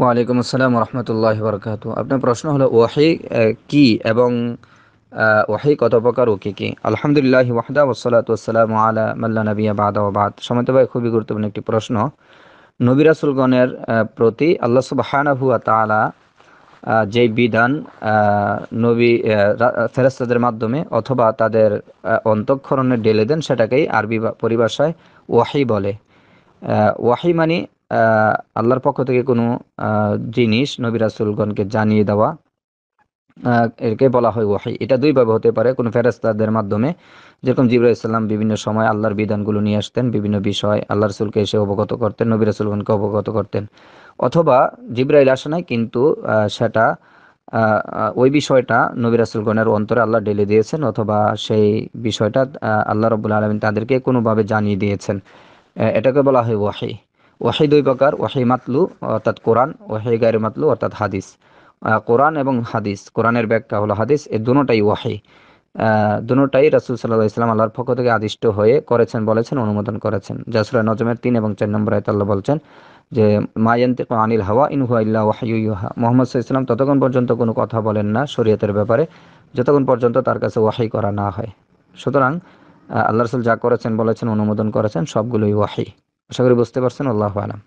ওয়ালাইকুম আসসালাম রহমতুল্লাহ বরকাত আপনার প্রশ্ন হলো ওয়াহি কি এবং ওয়াহি কত প্রকার ও কী কী আলহামদুলিল্লাহ ওয়াহদা ওসলাত ওসালাম আলা মাল্লা নবিয়া বাদা ওবাদ সমিত ভাই খুবই গুরুত্বপূর্ণ একটি প্রশ্ন নবী প্রতি আল্লাহ সুবাহানহুয়া তালা যে বিধান নবী ফেরস্তাদের মাধ্যমে অথবা তাদের অন্তঃক্ষরণে ডেলে দেন সেটাকেই আরবি পরিভাষায় ওয়াহি বলে ওয়াহি মানে আল্লাহর পক্ষ থেকে কোনো জিনিস নবী রাসুলগণকে জানিয়ে দেওয়া একে বলা হয় ওয়াহি এটা দুইভাবে হতে পারে কোনো ফেরেস্তাদের মাধ্যমে যেরকম জিবরা ইসলাম বিভিন্ন সময় আল্লাহর বিধানগুলো নিয়ে আসতেন বিভিন্ন বিষয় আল্লাহ রসুলকে এসে অবগত করতেন নবী রাসুলগণকে অবগত করতেন অথবা জিব্রাইল আসে নাই কিন্তু সেটা ওই বিষয়টা নবী রাসুলগণের অন্তরে আল্লাহ ডেলে দিয়েছেন অথবা সেই বিষয়টা আল্লাহ রবুল্লা আলমিন তাদেরকে কোনোভাবে জানিয়ে দিয়েছেন এটাকে বলা হয় ওয়াহি ওয়াহি দুই প্রকার ওয়াহি মাতলু অর্থাৎ কোরআন ওয়াহি গায়ের মাতলু অর্থাৎ হাদিস কোরআন এবং হাদিস কোরআনের ব্যাখ্যা হলো হাদিস এই দুটাই ওয়াহি দুটাই রাসুল সাল্লাহ ইসলাম আল্লাহর পক্ষ থেকে আদিষ্ট হয়ে করেছেন বলেছেন অনুমোদন করেছেন জাসুরা নজমের তিন এবং চার নম্বর আয়ত আল্লাহ বলছেন যে মায়ান্তিক আনিল হাওয়া ইনহুয়া ইল্লা ওয়াহিউহা মোহাম্মদ ইসলাম ততক্ষণ পর্যন্ত কোনো কথা বলেন না শরীয়তের ব্যাপারে যতক্ষণ পর্যন্ত তার কাছে ওয়াহি করা না হয় সুতরাং আল্লাহ রসুল যা করেছেন বলেছেন অনুমোদন করেছেন সবগুলোই ওয়াহি আশা করি বুঝতে পারছেন আল্লাহ আলাম